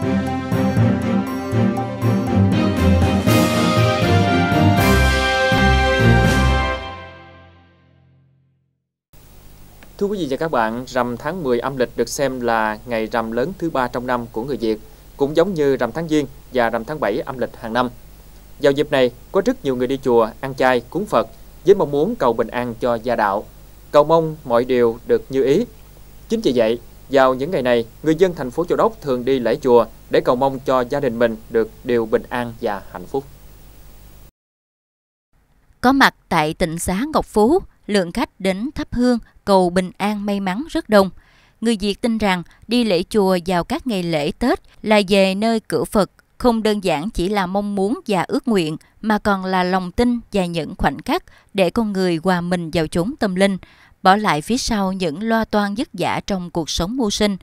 Thưa quý vị và các bạn, rằm tháng 10 âm lịch được xem là ngày rằm lớn thứ ba trong năm của người Việt, cũng giống như rằm tháng Giêng và rằm tháng 7 âm lịch hàng năm. Vào dịp này, có rất nhiều người đi chùa, ăn chay, cúng Phật với mong muốn cầu bình an cho gia đạo, cầu mong mọi điều được như ý. Chính vì vậy, vào những ngày này, người dân thành phố Châu Đốc thường đi lễ chùa để cầu mong cho gia đình mình được điều bình an và hạnh phúc. Có mặt tại tỉnh xá Ngọc Phú, lượng khách đến thắp hương cầu bình an may mắn rất đông. Người Việt tin rằng đi lễ chùa vào các ngày lễ Tết là về nơi cửa Phật không đơn giản chỉ là mong muốn và ước nguyện mà còn là lòng tin và những khoảnh khắc để con người hòa mình vào chốn tâm linh, bỏ lại phía sau những lo toan dứt dã trong cuộc sống mưu sinh.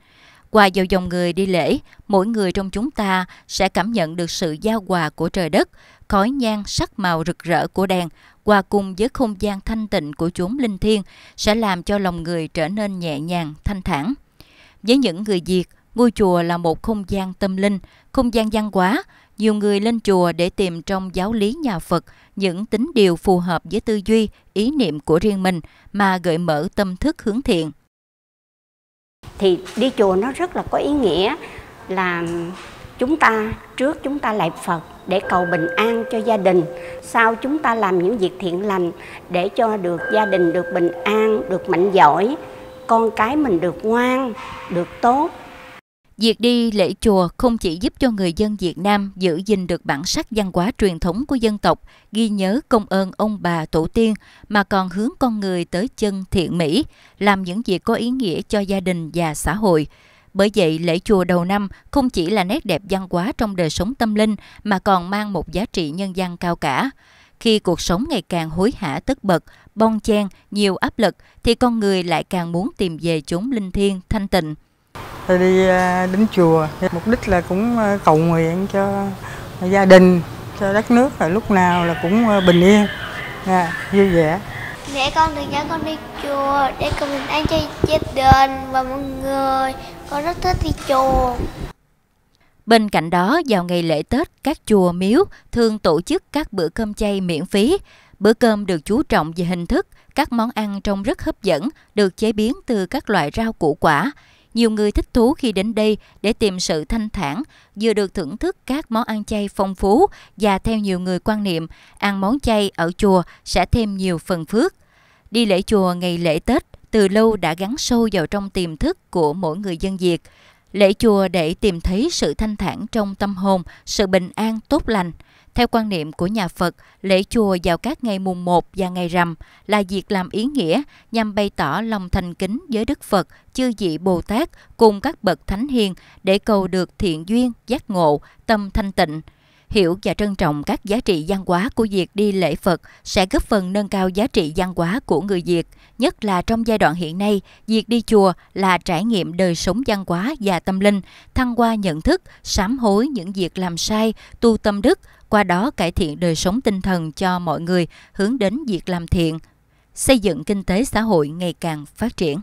Qua vào dòng người đi lễ, mỗi người trong chúng ta sẽ cảm nhận được sự giao hòa của trời đất, khói nhang sắc màu rực rỡ của đèn, hòa cùng với không gian thanh tịnh của chốn linh thiêng sẽ làm cho lòng người trở nên nhẹ nhàng, thanh thản. Với những người Việt, Ngôi chùa là một không gian tâm linh, không gian văn hóa. Nhiều người lên chùa để tìm trong giáo lý nhà Phật những tính điều phù hợp với tư duy, ý niệm của riêng mình mà gợi mở tâm thức hướng thiện. Thì đi chùa nó rất là có ý nghĩa là chúng ta trước chúng ta lại Phật để cầu bình an cho gia đình, sau chúng ta làm những việc thiện lành để cho được gia đình được bình an, được mạnh giỏi, con cái mình được ngoan, được tốt Việc đi lễ chùa không chỉ giúp cho người dân Việt Nam giữ gìn được bản sắc văn hóa truyền thống của dân tộc, ghi nhớ công ơn ông bà tổ tiên mà còn hướng con người tới chân thiện mỹ, làm những việc có ý nghĩa cho gia đình và xã hội. Bởi vậy, lễ chùa đầu năm không chỉ là nét đẹp văn hóa trong đời sống tâm linh mà còn mang một giá trị nhân văn cao cả. Khi cuộc sống ngày càng hối hả tất bật, bon chen, nhiều áp lực thì con người lại càng muốn tìm về chốn linh thiêng, thanh tịnh tôi đi à, đến chùa mục đích là cũng à, cầu nguyện cho gia đình cho đất nước là lúc nào là cũng à, bình yên à, vui vẻ mẹ con được dẫn con đi chùa để cùng mình ăn cho gia đền và mọi người con rất thích đi chùa Bên cạnh đó, vào ngày lễ Tết, các chùa miếu thường tổ chức các bữa cơm chay miễn phí. Bữa cơm được chú trọng về hình thức, các món ăn trông rất hấp dẫn, được chế biến từ các loại rau củ quả. Nhiều người thích thú khi đến đây để tìm sự thanh thản, vừa được thưởng thức các món ăn chay phong phú và theo nhiều người quan niệm, ăn món chay ở chùa sẽ thêm nhiều phần phước. Đi lễ chùa ngày lễ Tết từ lâu đã gắn sâu vào trong tiềm thức của mỗi người dân Việt. Lễ chùa để tìm thấy sự thanh thản trong tâm hồn, sự bình an tốt lành. Theo quan niệm của nhà Phật, lễ chùa vào các ngày mùng 1 và ngày rằm là việc làm ý nghĩa nhằm bày tỏ lòng thành kính với Đức Phật, chư vị Bồ Tát cùng các bậc thánh hiền để cầu được thiện duyên, giác ngộ, tâm thanh tịnh hiểu và trân trọng các giá trị văn hóa của việc đi lễ Phật sẽ góp phần nâng cao giá trị văn hóa của người Việt, nhất là trong giai đoạn hiện nay, việc đi chùa là trải nghiệm đời sống văn hóa và tâm linh, thăng qua nhận thức, sám hối những việc làm sai, tu tâm đức, qua đó cải thiện đời sống tinh thần cho mọi người, hướng đến việc làm thiện, xây dựng kinh tế xã hội ngày càng phát triển.